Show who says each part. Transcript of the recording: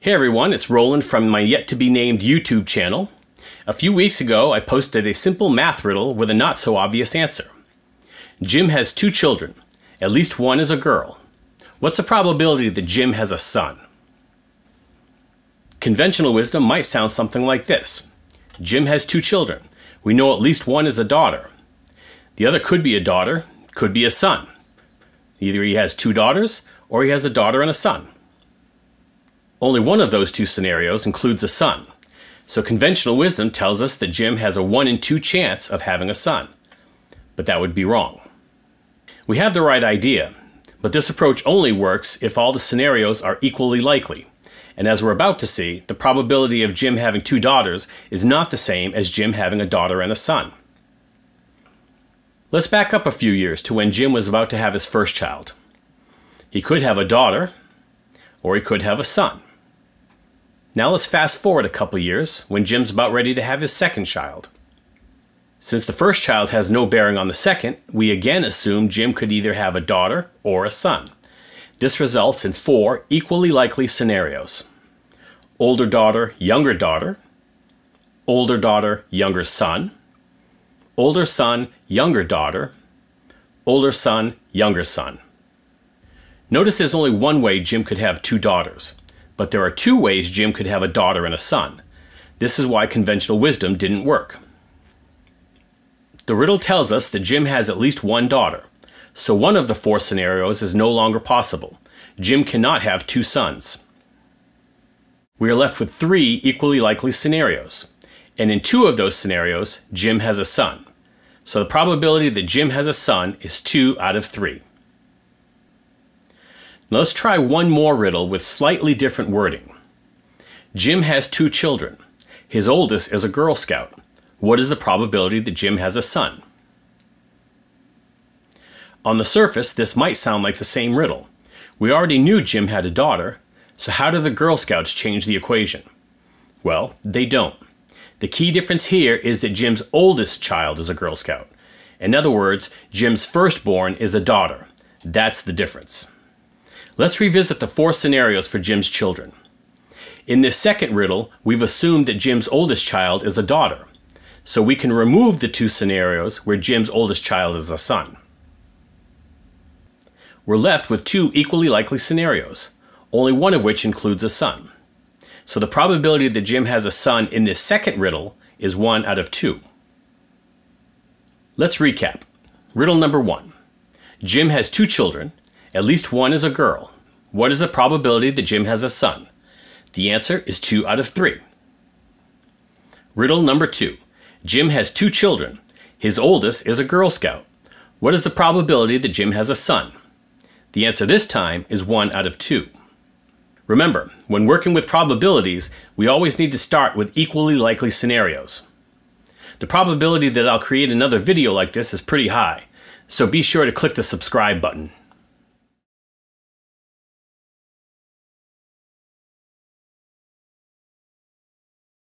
Speaker 1: Hey everyone, it's Roland from my yet to be named YouTube channel. A few weeks ago, I posted a simple math riddle with a not so obvious answer. Jim has two children. At least one is a girl. What's the probability that Jim has a son? Conventional wisdom might sound something like this Jim has two children. We know at least one is a daughter. The other could be a daughter, could be a son. Either he has two daughters, or he has a daughter and a son. Only one of those two scenarios includes a son. So conventional wisdom tells us that Jim has a 1 in 2 chance of having a son. But that would be wrong. We have the right idea, but this approach only works if all the scenarios are equally likely. And as we're about to see, the probability of Jim having two daughters is not the same as Jim having a daughter and a son. Let's back up a few years to when Jim was about to have his first child. He could have a daughter, or he could have a son. Now let's fast forward a couple years when Jim's about ready to have his second child. Since the first child has no bearing on the second, we again assume Jim could either have a daughter or a son. This results in four equally likely scenarios older daughter, younger daughter, older daughter, younger son, older son, younger daughter, older son, younger son. Notice there's only one way Jim could have two daughters. But there are two ways Jim could have a daughter and a son. This is why conventional wisdom didn't work. The riddle tells us that Jim has at least one daughter, so one of the four scenarios is no longer possible. Jim cannot have two sons. We are left with three equally likely scenarios, and in two of those scenarios, Jim has a son. So the probability that Jim has a son is 2 out of 3. Let's try one more riddle with slightly different wording. Jim has two children. His oldest is a Girl Scout. What is the probability that Jim has a son? On the surface, this might sound like the same riddle. We already knew Jim had a daughter, so how do the Girl Scouts change the equation? Well, they don't. The key difference here is that Jim's oldest child is a Girl Scout. In other words, Jim's firstborn is a daughter. That's the difference. Let's revisit the four scenarios for Jim's children. In this second riddle, we've assumed that Jim's oldest child is a daughter, so we can remove the two scenarios where Jim's oldest child is a son. We're left with two equally likely scenarios, only one of which includes a son. So the probability that Jim has a son in this second riddle is 1 out of 2. Let's recap. Riddle number 1. Jim has two children, at least one is a girl. What is the probability that Jim has a son? The answer is 2 out of 3. Riddle number 2. Jim has two children. His oldest is a Girl Scout. What is the probability that Jim has a son? The answer this time is 1 out of 2. Remember, when working with probabilities, we always need to start with equally likely scenarios. The probability that I'll create another video like this is pretty high, so be sure to click the subscribe button.